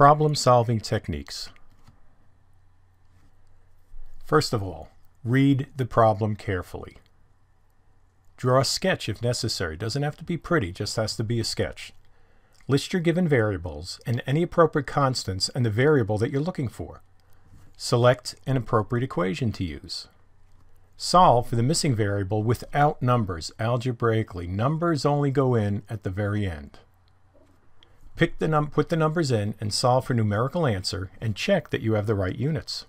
Problem-solving techniques. First of all, read the problem carefully. Draw a sketch if necessary. Doesn't have to be pretty, just has to be a sketch. List your given variables and any appropriate constants and the variable that you're looking for. Select an appropriate equation to use. Solve for the missing variable without numbers algebraically. Numbers only go in at the very end. Pick the num put the numbers in and solve for numerical answer and check that you have the right units.